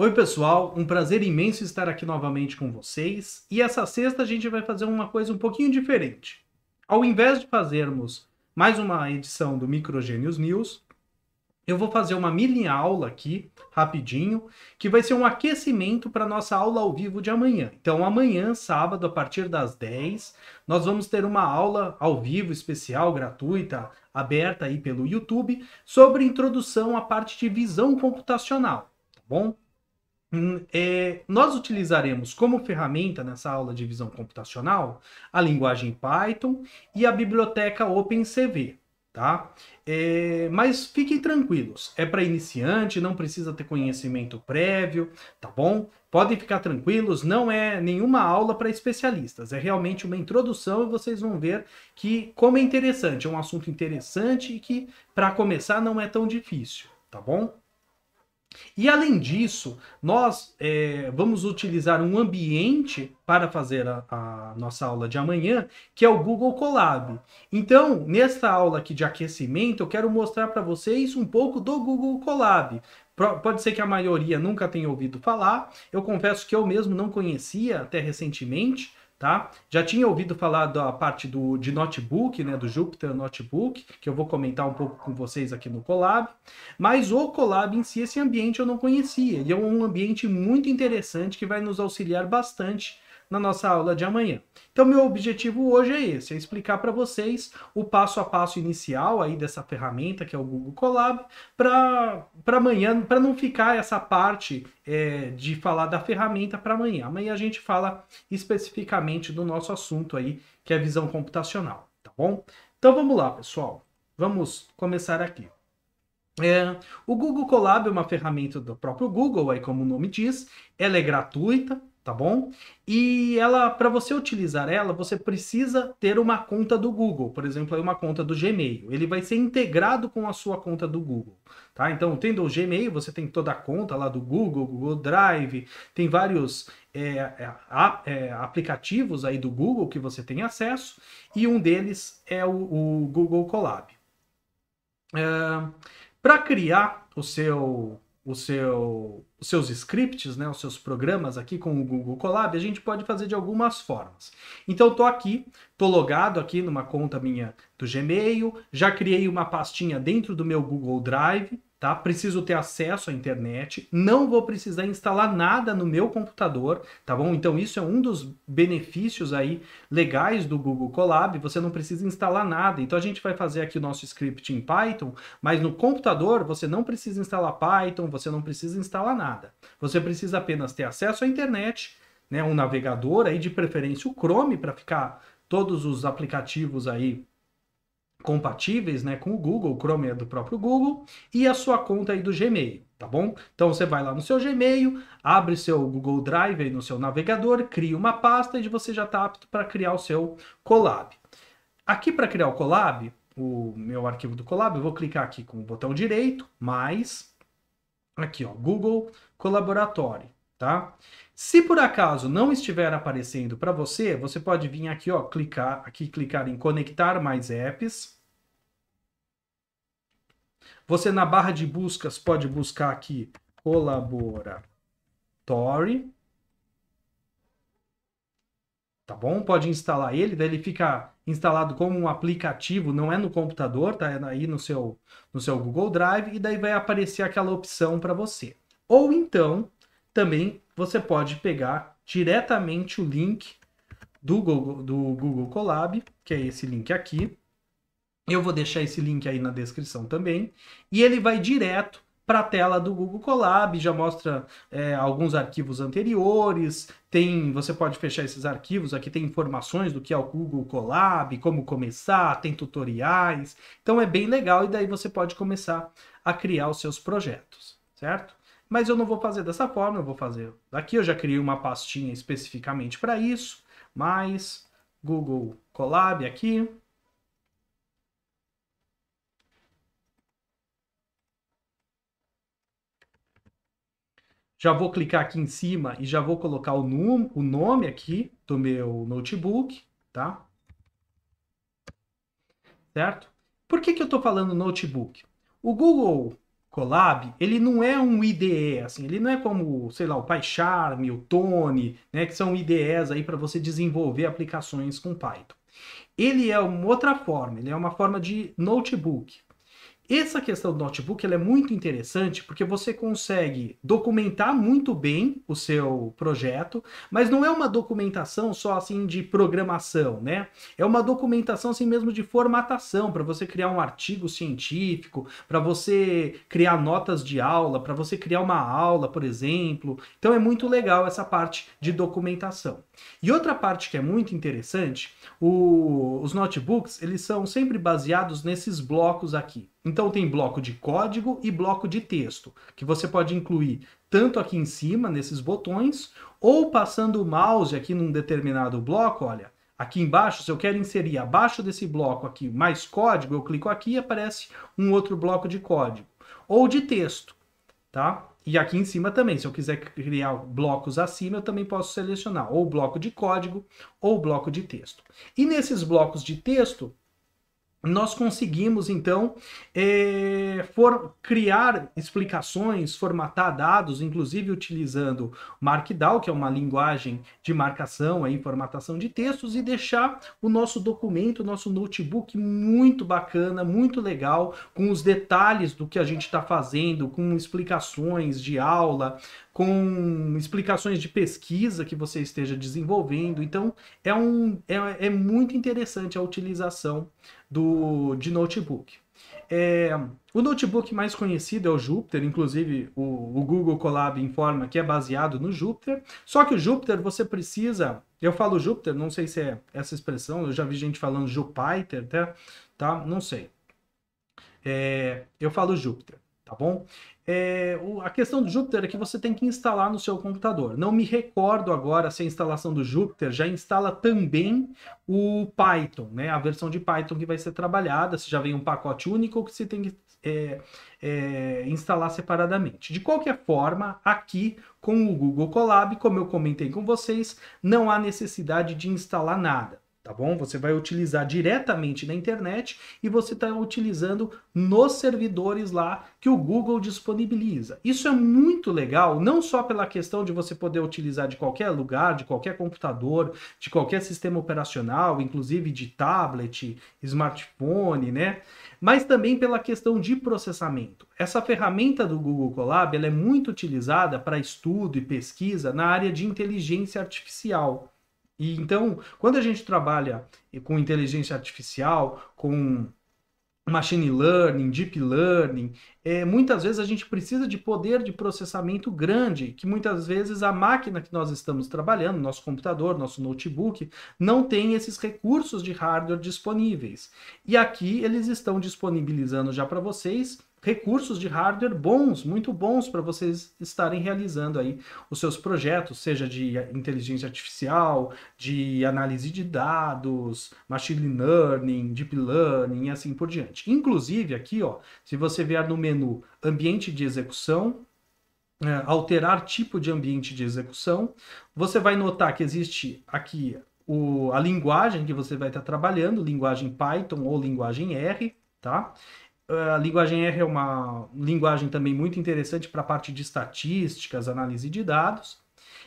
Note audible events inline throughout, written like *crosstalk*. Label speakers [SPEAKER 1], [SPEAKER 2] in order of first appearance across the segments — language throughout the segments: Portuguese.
[SPEAKER 1] Oi, pessoal, um prazer imenso estar aqui novamente com vocês. E essa sexta a gente vai fazer uma coisa um pouquinho diferente. Ao invés de fazermos mais uma edição do Microgênios News, eu vou fazer uma mini aula aqui, rapidinho, que vai ser um aquecimento para nossa aula ao vivo de amanhã. Então, amanhã, sábado, a partir das 10, nós vamos ter uma aula ao vivo especial, gratuita, aberta aí pelo YouTube, sobre introdução à parte de visão computacional, tá bom? Hum, é, nós utilizaremos como ferramenta nessa aula de visão computacional a linguagem Python e a biblioteca OpenCV. Tá? É, mas fiquem tranquilos, é para iniciante, não precisa ter conhecimento prévio, tá bom? Podem ficar tranquilos, não é nenhuma aula para especialistas, é realmente uma introdução e vocês vão ver que como é interessante, é um assunto interessante e que para começar não é tão difícil, tá bom? E além disso, nós é, vamos utilizar um ambiente para fazer a, a, nossa aula de amanhã, que é o Google Colab. Então, nesta aula aqui de aquecimento, eu quero mostrar para vocês um pouco do Google Colab. pode ser que a maioria nunca tenha ouvido falar, eu confesso que eu mesmo não conhecia até recentemente, tá? Já tinha ouvido falar da parte do, de notebook, né, do Jupyter Notebook, que eu vou comentar um pouco com vocês aqui no Colab, mas o Colab em si, esse ambiente eu não conhecia, Ele é um ambiente muito interessante que vai nos auxiliar bastante na nossa aula de amanhã. Então, meu objetivo hoje é esse, é explicar para vocês o passo a passo inicial aí dessa ferramenta que é o Google Colab, para amanhã, para não ficar essa parte é, de falar da ferramenta para amanhã. Amanhã a gente fala especificamente do nosso assunto aí, que é a visão computacional, tá bom? Então vamos lá, pessoal. Vamos começar aqui. É, o Google Colab é uma ferramenta do próprio Google, aí como o nome diz, ela é gratuita, tá bom? E ela, para você utilizar ela, você precisa ter uma conta do Google, por exemplo, uma conta do Gmail. Ele vai ser integrado com a sua conta do Google, tá? Então, tendo o Gmail, você tem toda a conta lá do Google, Google Drive, tem vários é, é, é aplicativos aí do Google que você tem acesso e um deles é o, o Google Colab. É, para criar o seu seu, os seus scripts, né, os seus programas aqui com o Google Colab, a gente pode fazer de algumas formas. Então, estou aqui, estou logado aqui numa conta minha do Gmail, já criei uma pastinha dentro do meu Google Drive, tá? Preciso ter acesso à internet, não vou precisar instalar nada no meu computador, tá bom? Então isso é um dos benefícios aí legais do Google Colab, você não precisa instalar nada. Então a gente vai fazer aqui o nosso script em Python, mas no computador você não precisa instalar Python, você não precisa instalar nada. Você precisa apenas ter acesso à internet, né, um navegador aí de preferência o Chrome para ficar todos os aplicativos aí compatíveis né, com o Google, o Chrome é do próprio Google, e a sua conta aí do Gmail, tá bom? Então você vai lá no seu Gmail, abre seu Google Drive aí no seu navegador, cria uma pasta e você já está apto para criar o seu Colab. Aqui para criar o Colab, o meu arquivo do Colab, eu vou clicar aqui com o botão direito, mais, aqui ó, Google Colaboratório tá? Se por acaso não estiver aparecendo para você, você pode vir aqui, ó, clicar aqui, clicar em conectar mais apps. Você na barra de buscas pode buscar aqui colaboratório. Tá bom? Pode instalar ele, daí ele fica instalado como um aplicativo, não é no computador, tá é aí no seu no seu Google Drive e daí vai aparecer aquela opção para você. Ou então, também você pode pegar diretamente o link do Google, do Google Colab, que é esse link aqui. Eu vou deixar esse link aí na descrição também. E ele vai direto para a tela do Google Colab, já mostra é, alguns arquivos anteriores, tem, você pode fechar esses arquivos, aqui tem informações do que é o Google Colab, como começar, tem tutoriais, então é bem legal e daí você pode começar a criar os seus projetos, certo? mas eu não vou fazer dessa forma, eu vou fazer daqui. Eu já criei uma pastinha especificamente para isso, mais Google Colab aqui. Já vou clicar aqui em cima e já vou colocar o, num, o nome aqui do meu notebook, tá? Certo? Por que, que eu estou falando notebook? O Google Colab, ele não é um IDE, assim, ele não é como, sei lá, o PyCharm, o Tony, né, que são IDEs aí para você desenvolver aplicações com Python. Ele é uma outra forma, ele é uma forma de notebook. Essa questão do notebook é muito interessante porque você consegue documentar muito bem o seu projeto, mas não é uma documentação só assim de programação, né? É uma documentação assim mesmo de formatação para você criar um artigo científico, para você criar notas de aula, para você criar uma aula, por exemplo. Então é muito legal essa parte de documentação. E outra parte que é muito interessante, o, os notebooks eles são sempre baseados nesses blocos aqui. Então tem bloco de código e bloco de texto, que você pode incluir tanto aqui em cima, nesses botões, ou passando o mouse aqui num determinado bloco, olha, aqui embaixo, se eu quero inserir abaixo desse bloco aqui mais código, eu clico aqui e aparece um outro bloco de código, ou de texto, tá? E aqui em cima também, se eu quiser criar blocos acima, eu também posso selecionar ou bloco de código ou bloco de texto. E nesses blocos de texto, nós conseguimos então é, for, criar explicações, formatar dados, inclusive utilizando Markdown, que é uma linguagem de marcação e é formatação de textos, e deixar o nosso documento, o nosso notebook muito bacana, muito legal, com os detalhes do que a gente está fazendo, com explicações de aula, com explicações de pesquisa que você esteja desenvolvendo. Então, é, um, é, é muito interessante a utilização do, de notebook. É, o notebook mais conhecido é o Jupyter, inclusive o, o, Google Colab informa que é baseado no Jupyter. Só que o Jupyter você precisa, eu falo Jupyter, não sei se é essa expressão, eu já vi gente falando Jupyter, tá? tá? Não sei. É, eu falo Jupyter tá bom? É, o, a questão do Jupyter é que você tem que instalar no seu computador. Não me recordo agora se a instalação do Jupyter já instala também o Python, né? A versão de Python que vai ser trabalhada, se já vem um pacote único ou que você tem que é, é, instalar separadamente. De qualquer forma, aqui com o Google Colab, como eu comentei com vocês, não há necessidade de instalar nada tá bom? Você vai utilizar diretamente na internet e você está utilizando nos servidores lá que o Google disponibiliza. Isso é muito legal, não só pela questão de você poder utilizar de qualquer lugar, de qualquer computador, de qualquer sistema operacional, inclusive de tablet, smartphone, né? Mas também pela questão de processamento. Essa ferramenta do Google Colab ela é muito utilizada para estudo e pesquisa na área de inteligência artificial. E então, quando a gente trabalha com inteligência artificial, com machine learning, deep learning, é, muitas vezes a gente precisa de poder de processamento grande, que muitas vezes a máquina que nós estamos trabalhando, nosso computador, nosso notebook, não tem esses recursos de hardware disponíveis. E aqui eles estão disponibilizando já para vocês recursos de hardware bons, muito bons para vocês estarem realizando aí os seus projetos, seja de inteligência artificial, de análise de dados, machine learning, deep learning e assim por diante. Inclusive aqui, ó, se você vier no menu ambiente de execução, é, alterar tipo de ambiente de execução, você vai notar que existe aqui o, a linguagem que você vai estar tá trabalhando, linguagem Python ou linguagem R, tá? Ah, a linguagem R é uma linguagem também muito interessante para a parte de estatísticas, análise de dados.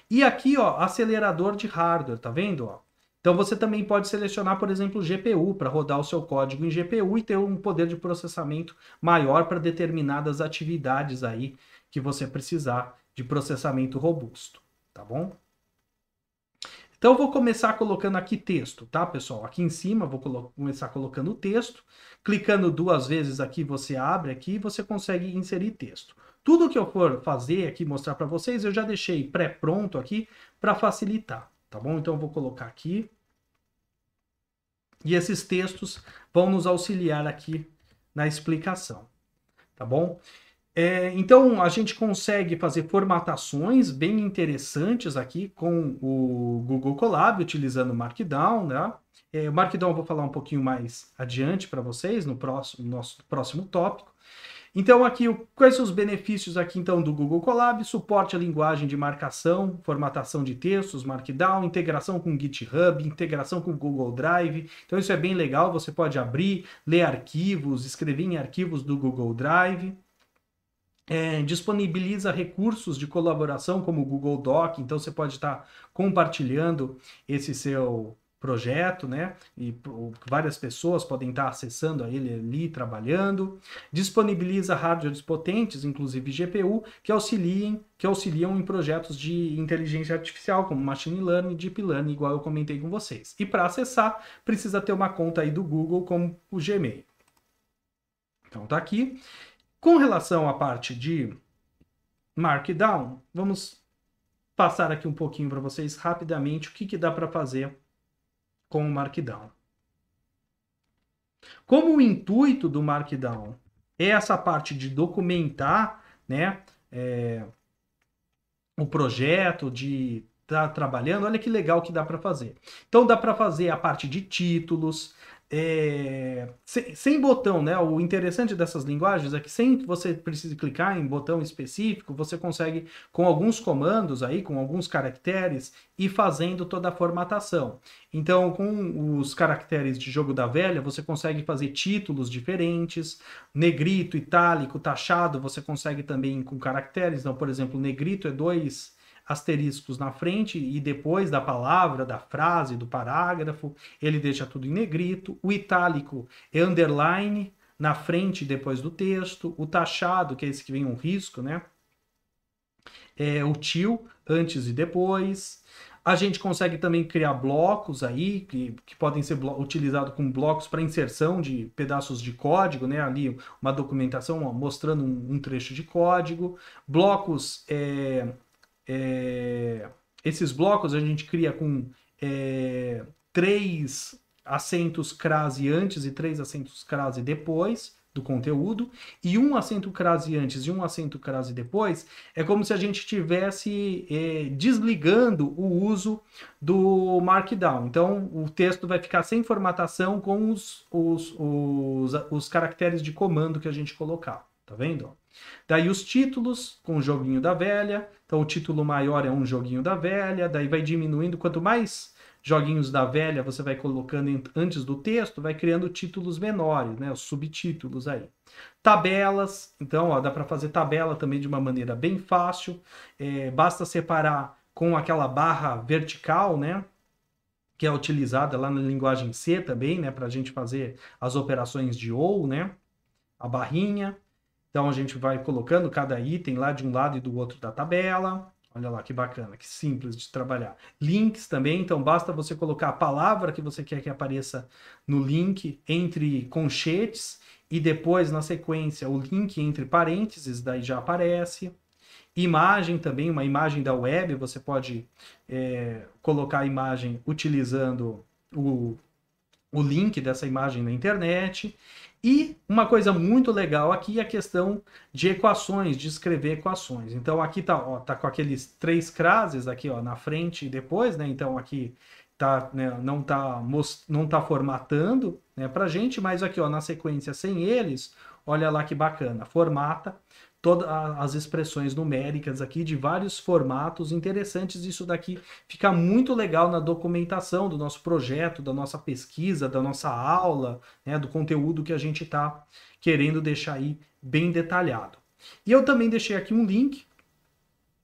[SPEAKER 1] E aqui, ó, acelerador de hardware, tá vendo? Ó? Então você também pode selecionar, por exemplo, GPU para rodar o seu código em GPU e ter um poder de processamento maior para determinadas atividades aí que você precisar de processamento robusto, tá bom? Então eu vou começar colocando aqui texto, tá, pessoal? Aqui em cima vou colo começar colocando o texto. Clicando duas vezes aqui, você abre aqui e você consegue inserir texto. Tudo que eu for fazer aqui, mostrar para vocês, eu já deixei pré-pronto aqui para facilitar, tá bom? Então eu vou colocar aqui. E esses textos vão nos auxiliar aqui na explicação, tá bom? É, então a gente consegue fazer formatações bem interessantes aqui com o Google Colab, utilizando o Markdown. Né? É, o Markdown eu vou falar um pouquinho mais adiante para vocês, no próximo, nosso próximo tópico. Então aqui, quais são os benefícios aqui então do Google Colab? Suporte à linguagem de marcação, formatação de textos, Markdown, integração com GitHub, integração com Google Drive. Então isso é bem legal, você pode abrir, ler arquivos, escrever em arquivos do Google Drive é, disponibiliza recursos de colaboração como o Google Doc, então você pode estar compartilhando esse seu projeto, né? E várias pessoas podem estar acessando a ele ali, trabalhando. Disponibiliza hardwares potentes, inclusive GPU, que auxiliem, que auxiliam em projetos de inteligência artificial, como machine learning, deep learning, igual eu comentei com vocês. E para acessar, precisa ter uma conta aí do Google como o Gmail. Então tá aqui. Com relação à parte de Markdown, vamos passar aqui um pouquinho para vocês rapidamente o que, que dá para fazer com o Markdown. Como o intuito do Markdown é essa parte de documentar né, é, o projeto, de estar tá trabalhando, olha que legal que dá para fazer. Então dá para fazer a parte de títulos, é, sem, sem, botão, né? O interessante dessas linguagens é que sem que você precise clicar em botão específico, você consegue, com alguns comandos aí, com alguns caracteres, ir fazendo toda a formatação. Então, com os caracteres de jogo da velha, você consegue fazer títulos diferentes, negrito, itálico, taxado, você consegue também com caracteres. Então, por exemplo, negrito é dois asteriscos na frente e depois da palavra, da frase, do parágrafo, ele deixa tudo em negrito. O itálico é underline na frente e depois do texto. O taxado, que é esse que vem um risco, né? É o tio, antes e depois. A gente consegue também criar blocos aí, que, que podem ser utilizados como blocos para inserção de pedaços de código, né? Ali uma documentação ó, mostrando um, um, trecho de código. Blocos é, é, esses blocos a gente cria com é, três assentos crase antes e três assentos crase depois do conteúdo e um assento crase antes e um assento crase depois é como se a gente estivesse é, desligando o uso do Markdown. Então o texto vai ficar sem formatação com os, os, os, os caracteres de comando que a gente colocar. Tá vendo? Daí os títulos com o joguinho da velha. Então o título maior é um joguinho da velha, daí vai diminuindo. Quanto mais joguinhos da velha você vai colocando antes do texto, vai criando títulos menores, né? Os subtítulos aí. Tabelas, então ó, dá para fazer tabela também de uma maneira bem fácil. É, basta separar com aquela barra vertical, né? Que é utilizada lá na linguagem C também, né? Para a gente fazer as operações de ou, né? A barrinha. Então a gente vai colocando cada item lá de um lado e do outro da tabela. Olha lá que bacana, que simples de trabalhar. Links também, então basta você colocar a palavra que você quer que apareça no link entre conchetes e depois na sequência o link entre parênteses, daí já aparece. Imagem também, uma imagem da web, você pode é, colocar a imagem utilizando o, o link dessa imagem na internet. E uma coisa muito legal aqui é a questão de equações, de escrever equações. Então aqui tá, ó, tá com aqueles três crases aqui, ó, na frente e depois, né? Então aqui tá, né, não tá não tá formatando, né, pra gente, mas aqui, ó, na sequência sem eles, olha lá que bacana, formata todas as expressões numéricas aqui de vários formatos interessantes. Isso daqui fica muito legal na documentação do nosso projeto, da nossa pesquisa, da nossa aula, né, do conteúdo que a gente está querendo deixar aí bem detalhado. E eu também deixei aqui um link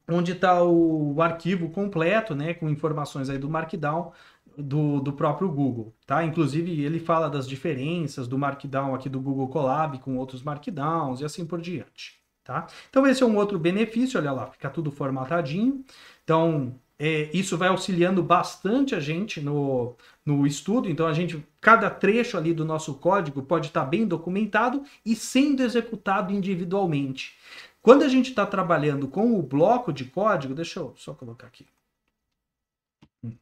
[SPEAKER 1] onde está o arquivo completo, né, com informações aí do Markdown do, do próprio Google, tá? Inclusive ele fala das diferenças do Markdown aqui do Google Colab com outros Markdowns e assim por diante. Tá? Então esse é um outro benefício, olha lá, fica tudo formatadinho. Então é, isso vai auxiliando bastante a gente no, no estudo. Então a gente, cada trecho ali do nosso código pode estar tá bem documentado e sendo executado individualmente. Quando a gente está trabalhando com o bloco de código, deixa eu só colocar aqui. Hum.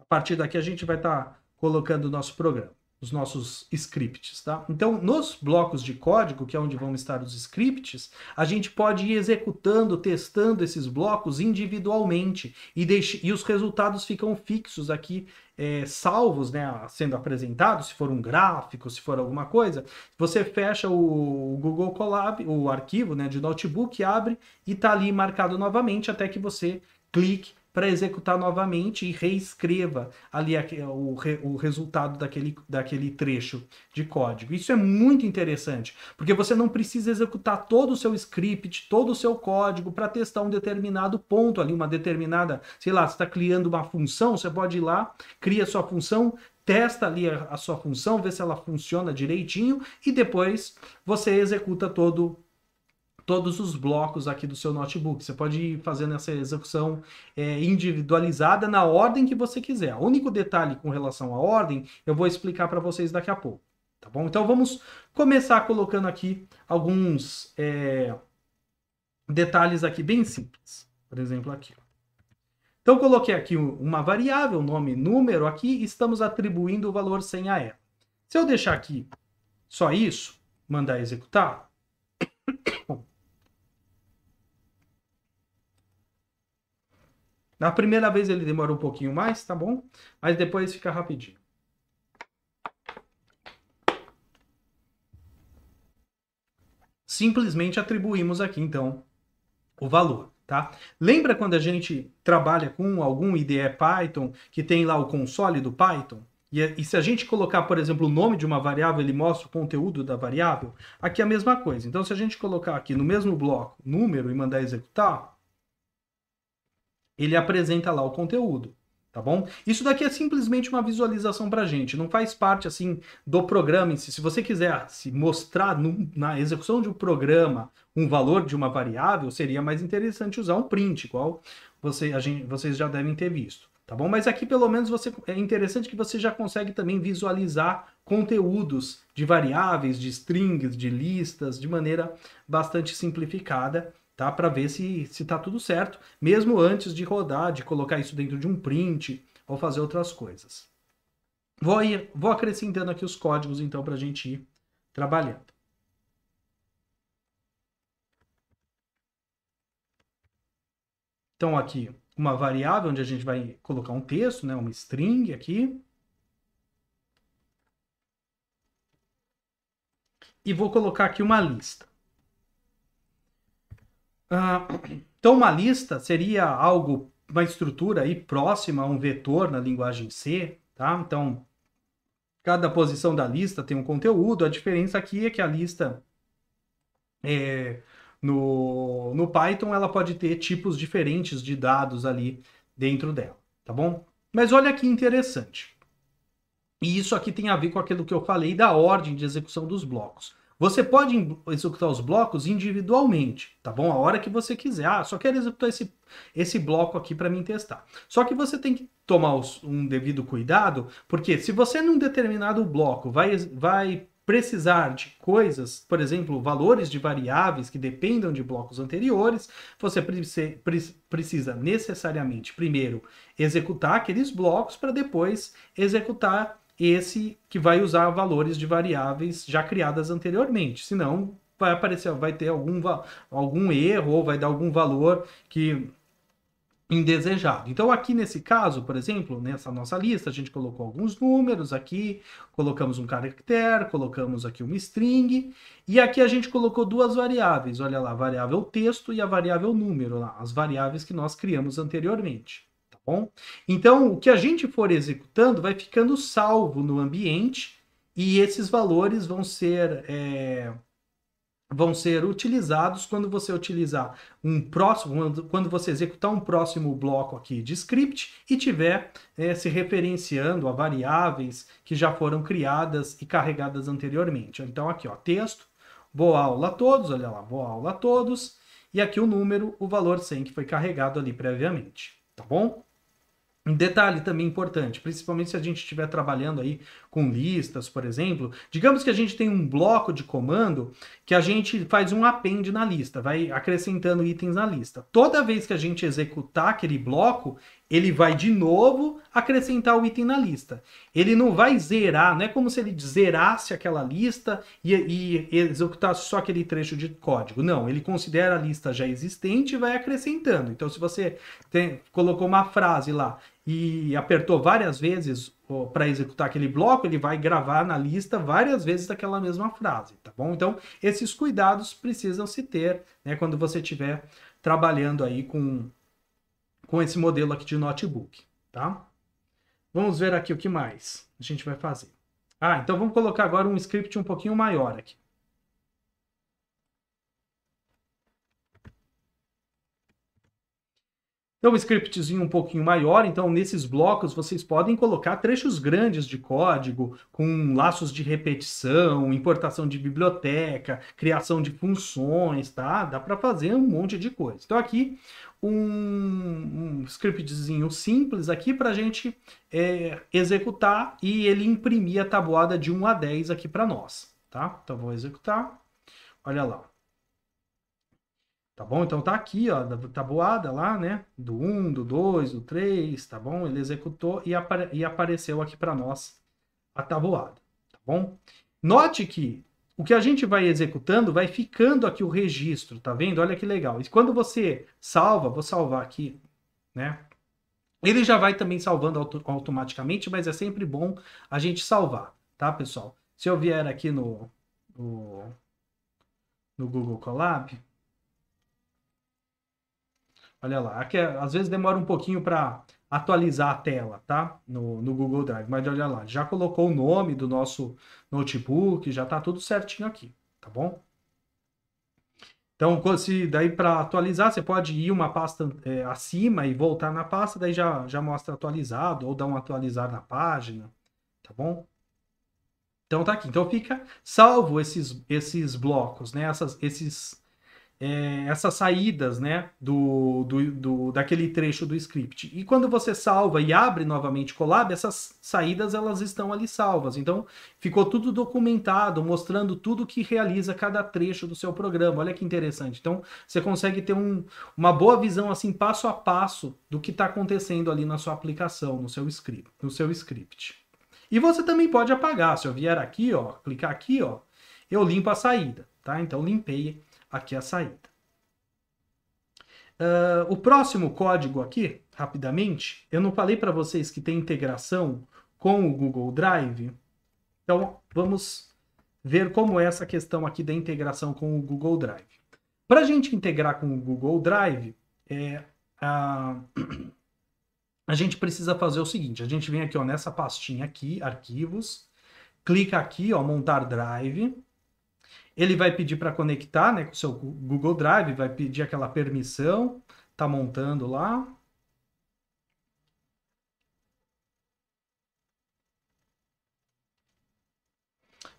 [SPEAKER 1] A partir daqui a gente vai estar tá colocando o nosso programa os nossos scripts, tá? Então, nos blocos de código, que é onde vão estar os scripts, a gente pode ir executando, testando esses blocos individualmente e, deixe, e os resultados ficam fixos aqui, é, salvos, né, sendo apresentados, se for um gráfico, se for alguma coisa. Você fecha o Google Colab, o arquivo né, de notebook, abre e tá ali marcado novamente até que você clique para executar novamente e reescreva ali o, re, o resultado daquele, daquele trecho de código. Isso é muito interessante, porque você não precisa executar todo o seu script, todo o seu código para testar um determinado ponto ali, uma determinada, sei lá, você está criando uma função, você pode ir lá, cria sua função, testa ali a, a sua função, vê se ela funciona direitinho e depois você executa todo todos os blocos aqui do seu notebook. Você pode ir fazendo essa execução é, individualizada na ordem que você quiser. O único detalhe com relação à ordem eu vou explicar para vocês daqui a pouco, tá bom? Então vamos começar colocando aqui alguns é, detalhes aqui bem simples. Por exemplo, aqui. Então coloquei aqui uma variável, nome número aqui, estamos atribuindo o valor sem a ela. Se eu deixar aqui só isso, mandar executar, *coughs* Na primeira vez ele demora um pouquinho mais, tá bom? Mas depois fica rapidinho. Simplesmente atribuímos aqui, então, o valor. Tá? Lembra quando a gente trabalha com algum IDE Python que tem lá o console do Python? E, e, se a gente colocar, por exemplo, o nome de uma variável, ele mostra o conteúdo da variável? Aqui é a mesma coisa. Então, se a gente colocar aqui no mesmo bloco número e mandar executar, ele apresenta lá o conteúdo, tá bom? Isso daqui é simplesmente uma visualização a gente, não faz parte, assim, do programa em si. Se você quiser ah, se mostrar no, na execução de um programa um valor de uma variável, seria mais interessante usar um print, igual você, gente, vocês já devem ter visto tá bom? Mas aqui pelo menos você é interessante que você já consegue também visualizar conteúdos de variáveis, de strings, de listas, de maneira bastante simplificada tá? Para ver se se tá tudo certo, mesmo antes de rodar, de colocar isso dentro de um print ou fazer outras coisas. Vou, ir, vou acrescentando aqui os códigos então para a gente ir trabalhando. Então aqui uma variável onde a gente vai colocar um texto, né, uma string aqui. E vou colocar aqui uma lista. Ah, então, uma lista seria algo, uma estrutura aí próxima a um vetor na linguagem C, tá? Então, cada posição da lista tem um conteúdo. A diferença aqui é que a lista é, no, no Python ela pode ter tipos diferentes de dados ali dentro dela, tá bom? Mas olha que interessante. E isso aqui tem a ver com aquilo que eu falei da ordem de execução dos blocos. Você pode executar os blocos individualmente, tá bom? A hora que você quiser. Ah, só quero executar esse, esse bloco aqui para mim testar. Só que você tem que tomar os, um devido cuidado, porque se você num determinado bloco vai, vai precisar de coisas, por exemplo, valores de variáveis que dependam de blocos anteriores, você precisa necessariamente primeiro executar aqueles blocos para depois executar esse que vai usar valores de variáveis já criadas anteriormente. Senão, vai aparecer, vai ter algum, algum erro ou vai dar algum valor que indesejado. Então, aqui nesse caso, por exemplo, nessa nossa lista, a gente colocou alguns números aqui, colocamos um caractere, colocamos aqui uma string, e aqui a gente colocou duas variáveis, olha lá, a variável texto e a variável número, lá, as variáveis que nós criamos anteriormente bom? Então, o que a gente for executando vai ficando salvo no ambiente e esses valores vão ser é, vão ser utilizados quando você utilizar um próximo, quando você executar um próximo bloco aqui de script e tiver é, se referenciando a variáveis que já foram criadas e carregadas anteriormente. Então aqui, ó, texto, boa aula a todos, olha lá, boa aula a todos, e aqui o número, o valor 100 que foi carregado ali previamente, tá bom? Um detalhe também importante, principalmente se a gente estiver trabalhando aí com listas, por exemplo, digamos que a gente tem um bloco de comando que a gente faz um append na lista, vai acrescentando itens na lista. Toda vez que a gente executar aquele bloco, ele vai de novo acrescentar o item na lista. Ele não vai zerar, não é como se ele zerasse aquela lista e, e executasse só aquele trecho de código. Não, ele considera a lista já existente e vai acrescentando. Então, se você tem, colocou uma frase lá e apertou várias vezes para executar aquele bloco, ele vai gravar na lista várias vezes daquela mesma frase, tá bom? Então, esses cuidados precisam se ter né, quando você estiver trabalhando aí com com esse modelo aqui de notebook, tá? Vamos ver aqui o que mais a gente vai fazer. Ah, então vamos colocar agora um script um pouquinho maior aqui. Então, um scriptzinho um pouquinho maior. Então, nesses blocos, vocês podem colocar trechos grandes de código, com laços de repetição, importação de biblioteca, criação de funções, tá? Dá para fazer um monte de coisa. Então, aqui, um, um scriptzinho simples aqui para a gente é, executar e ele imprimir a tabuada de 1 a 10 aqui para nós, tá? Então, vou executar. Olha lá. Tá bom? Então tá aqui, ó, da tabuada lá, né? Do 1, do 2, do 3, tá bom? Ele executou e, apare e apareceu aqui para nós a tabuada, tá bom? Note que o que a gente vai executando vai ficando aqui o registro, tá vendo? Olha que legal. E quando você salva, vou salvar aqui, né? Ele já vai também salvando auto automaticamente, mas é sempre bom a gente salvar, tá, pessoal? Se eu vier aqui no, no, no Google Colab, Olha lá, aqui é, às vezes demora um pouquinho para atualizar a tela, tá? No, no, Google Drive, mas olha lá, já colocou o nome do nosso notebook, já tá tudo certinho aqui, tá bom? Então, se daí para atualizar, você pode ir uma pasta é, acima e voltar na pasta, daí já, já mostra atualizado, ou dá um atualizar na página, tá bom? Então tá aqui. Então fica salvo esses, esses blocos, né? Essas, esses é, essas saídas né, do, do, do, daquele trecho do script. E quando você salva e abre novamente Colab, essas saídas elas estão ali salvas. Então ficou tudo documentado, mostrando tudo que realiza cada trecho do seu programa. Olha que interessante. Então você consegue ter um, uma boa visão assim passo a passo do que está acontecendo ali na sua aplicação, no seu script, no seu script. E você também pode apagar. Se eu vier aqui, ó, clicar aqui, ó, eu limpo a saída, tá? Então limpei aqui é a saída. Uh, o próximo código aqui, rapidamente, eu não falei para vocês que tem integração com o Google Drive. Então, vamos ver como é essa questão aqui da integração com o Google Drive. Para a gente integrar com o Google Drive, é, a, *clears throat* a gente precisa fazer o seguinte: a gente vem aqui ó, nessa pastinha aqui, arquivos, clica aqui, ó, montar drive. Ele vai pedir para conectar né, com o seu Google Drive, vai pedir aquela permissão, tá montando lá.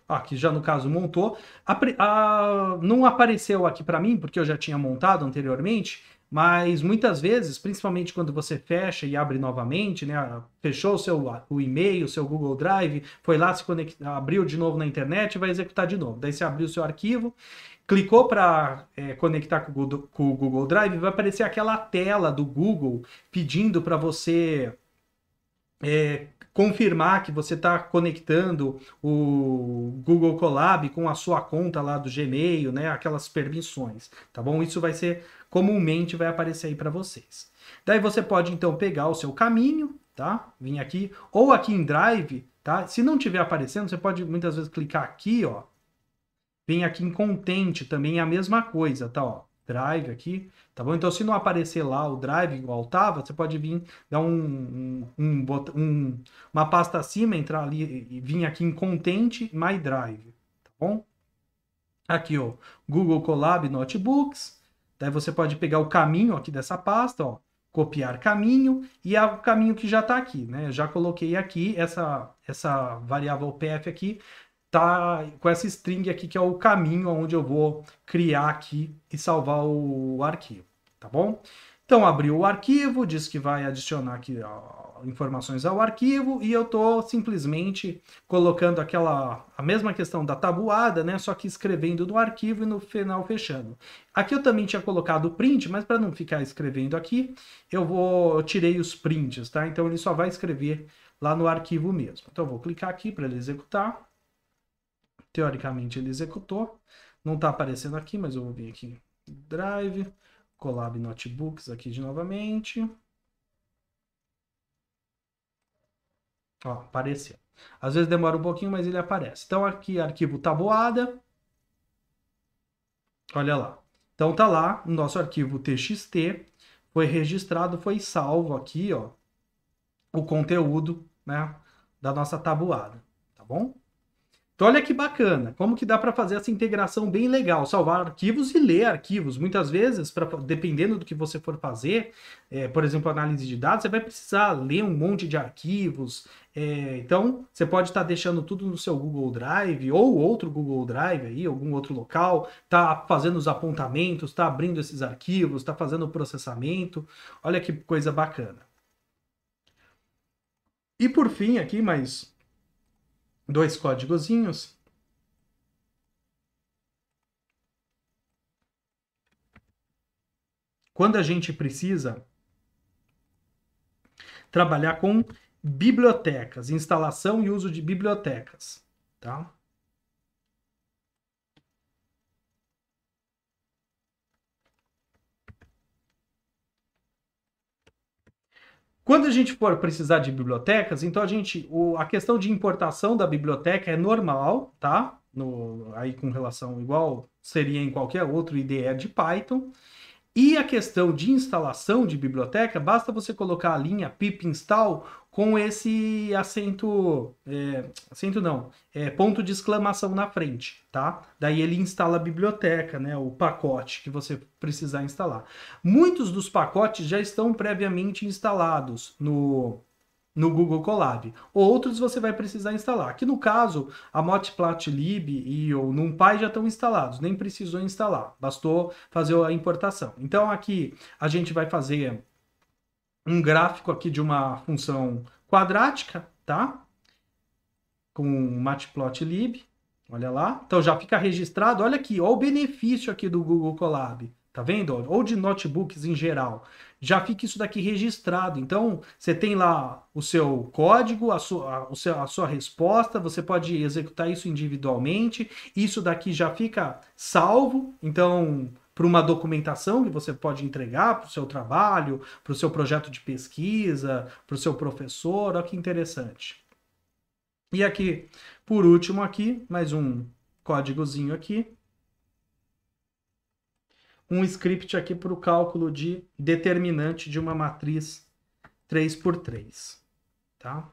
[SPEAKER 1] aqui ah, já no caso montou. A, a, não apareceu aqui para mim, porque eu já tinha montado anteriormente, mas muitas vezes, principalmente quando você fecha e abre novamente, né? Ah, fechou o seu ah, o e-mail, o seu Google Drive, foi lá se conectar, abriu de novo na internet e vai executar de novo. Daí você abriu o seu arquivo, clicou para é, conectar com o, Google, com o Google Drive, vai aparecer aquela tela do Google pedindo para você é, confirmar que você está conectando o Google Colab com a sua conta lá do Gmail, né? Aquelas permissões, tá bom? Isso vai ser comumente vai aparecer aí para vocês. Daí você pode então pegar o seu caminho, tá? Vim aqui ou aqui em Drive, tá? Se não tiver aparecendo, você pode muitas vezes clicar aqui, ó. Vem aqui em Contente também é a mesma coisa, tá, ó. Drive aqui, tá bom? Então, se não aparecer lá o Drive igual estava, você pode vir dar um, um, um, uma pasta acima, entrar ali e vir aqui em Contente My Drive, tá bom? Aqui, ó, Google Colab Notebooks, Daí você pode pegar o caminho aqui dessa pasta, ó, copiar caminho e é o caminho que já está aqui, né? Eu já coloquei aqui essa, essa variável pf aqui, tá com essa string aqui que é o caminho onde eu vou criar aqui e salvar o arquivo, tá bom? Então abriu o arquivo, diz que vai adicionar aqui ó, informações ao arquivo e eu estou simplesmente colocando aquela a mesma questão da tabuada, né? Só que escrevendo no arquivo e no final fechando. Aqui eu também tinha colocado o print, mas para não ficar escrevendo aqui, eu vou eu tirei os prints, tá? Então ele só vai escrever lá no arquivo mesmo. Então eu vou clicar aqui para ele executar. Teoricamente ele executou. Não está aparecendo aqui, mas eu vou vir aqui Drive Colab Notebooks aqui de novamente. Ó, apareceu. Às vezes demora um pouquinho, mas ele aparece. Então aqui, arquivo tabuada. Olha lá. Então tá lá o nosso arquivo txt, foi registrado, foi salvo aqui, ó, o conteúdo, né, da nossa tabuada, tá bom? Então olha que bacana, como que dá para fazer essa integração bem legal, salvar arquivos e ler arquivos. Muitas vezes, pra, dependendo do que você for fazer, é, por exemplo, análise de dados, você vai precisar ler um monte de arquivos. É, então você pode estar tá deixando tudo no seu Google Drive ou outro Google Drive aí, algum outro local, tá fazendo os apontamentos, tá abrindo esses arquivos, tá fazendo o processamento. Olha que coisa bacana. E por fim aqui, mas dois códigozinhos. Quando a gente precisa trabalhar com bibliotecas, instalação e uso de bibliotecas, tá? Quando a gente for precisar de bibliotecas, então a gente, o, a questão de importação da biblioteca é normal, tá? No, aí com relação igual seria em qualquer outro IDE é de Python. E a questão de instalação de biblioteca, basta você colocar a linha pip install com esse acento, é, acento não, é, ponto de exclamação na frente, tá? Daí ele instala a biblioteca, né, o pacote que você precisar instalar. Muitos dos pacotes já estão previamente instalados no, no Google Colab. Outros você vai precisar instalar. Aqui no caso, a Matplotlib e o NumPy já estão instalados, nem precisou instalar, bastou fazer a importação. Então aqui a gente vai fazer um gráfico aqui de uma função quadrática, tá? Com o Matplotlib, olha lá. Então já fica registrado, olha aqui, olha o benefício aqui do Google Colab. Tá vendo? Ou de notebooks em geral. Já fica isso daqui registrado. Então, você tem lá o seu código, a sua, a, o seu, a sua resposta, você pode executar isso individualmente. Isso daqui já fica salvo. Então, para uma documentação que você pode entregar para o seu trabalho, para o seu projeto de pesquisa, para o seu professor. Olha que interessante. E aqui, por último, aqui, mais um códigozinho aqui um script aqui para o cálculo de determinante de uma matriz 3 por 3, tá?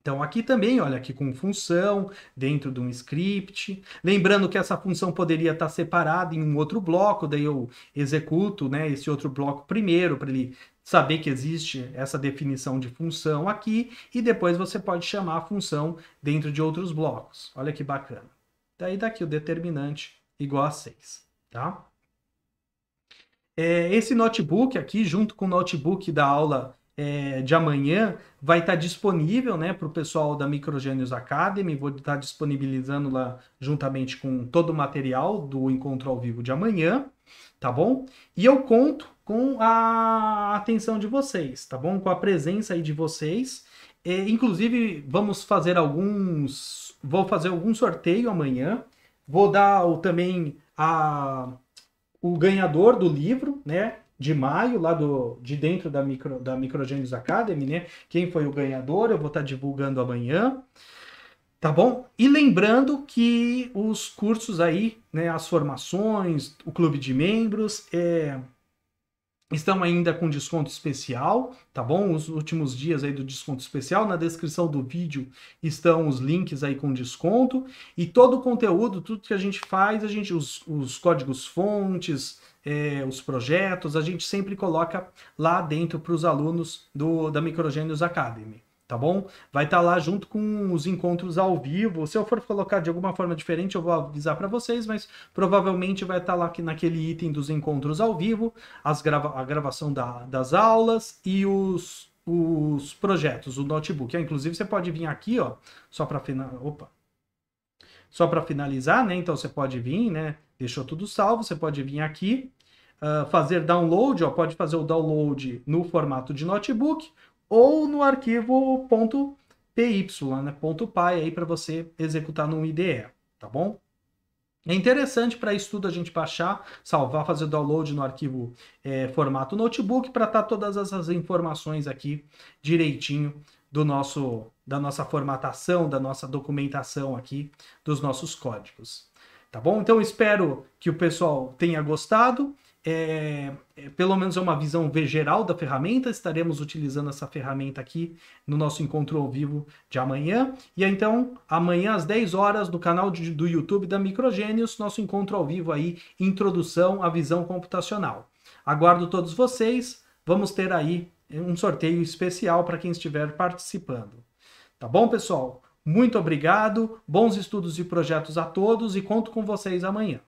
[SPEAKER 1] Então aqui também, olha, aqui com função, dentro de um script. Lembrando que essa função poderia estar separada em um outro bloco, daí eu executo né, esse outro bloco primeiro para ele saber que existe essa definição de função aqui e depois você pode chamar a função dentro de outros blocos. Olha que bacana. Daí daqui o determinante igual a 6, tá? É, esse notebook aqui, junto com o notebook da aula é, de amanhã, vai estar tá disponível né, para o pessoal da Microgênios Academy. Vou estar tá disponibilizando lá juntamente com todo o material do encontro ao vivo de amanhã, tá bom? E eu conto com a atenção de vocês, tá bom? Com a presença aí de vocês. É, inclusive, vamos fazer alguns. Vou fazer algum sorteio amanhã. Vou dar também a o ganhador do livro, né? De maio, lá do, de dentro da, micro, da Microgênios Academy, né? Quem foi o ganhador, eu vou estar tá divulgando amanhã. Tá bom? E lembrando que os cursos aí, né, as formações, o clube de membros, é, estão ainda com desconto especial, tá bom? Os últimos dias aí do desconto especial, na descrição do vídeo estão os links aí com desconto e todo o conteúdo, tudo que a gente faz, a gente os, os códigos fontes, é, os projetos, a gente sempre coloca lá dentro para os alunos do da Microgênios Academy tá bom? Vai estar tá lá junto com os encontros ao vivo. Se eu for colocar de alguma forma diferente, eu vou avisar para vocês, mas provavelmente vai estar tá lá naquele item dos encontros ao vivo, as grava a gravação da, das aulas e os, os projetos, o notebook. Ah, inclusive, você pode vir aqui, ó, só para final... Opa! Só para finalizar, né? Então você pode vir, né? Deixou tudo salvo, você pode vir aqui Uh, fazer download, ó, pode fazer o download no formato de notebook ou no arquivo ponto .py, né, ponto .py aí para você executar no IDE, tá bom? É interessante para estudo a gente baixar, salvar, fazer download no arquivo é, formato notebook para estar tá todas essas informações aqui direitinho do nosso da nossa formatação, da nossa documentação aqui, dos nossos códigos. Tá bom? Então espero que o pessoal tenha gostado. É, é, pelo menos é uma visão geral da ferramenta. Estaremos utilizando essa ferramenta aqui no nosso encontro ao vivo de amanhã. E então, amanhã às 10 horas, no canal de, do YouTube da Microgênios, nosso encontro ao vivo aí, Introdução à Visão Computacional. Aguardo todos vocês. Vamos ter aí um sorteio especial para quem estiver participando. Tá bom, pessoal? Muito obrigado, bons estudos e projetos a todos e conto com vocês amanhã.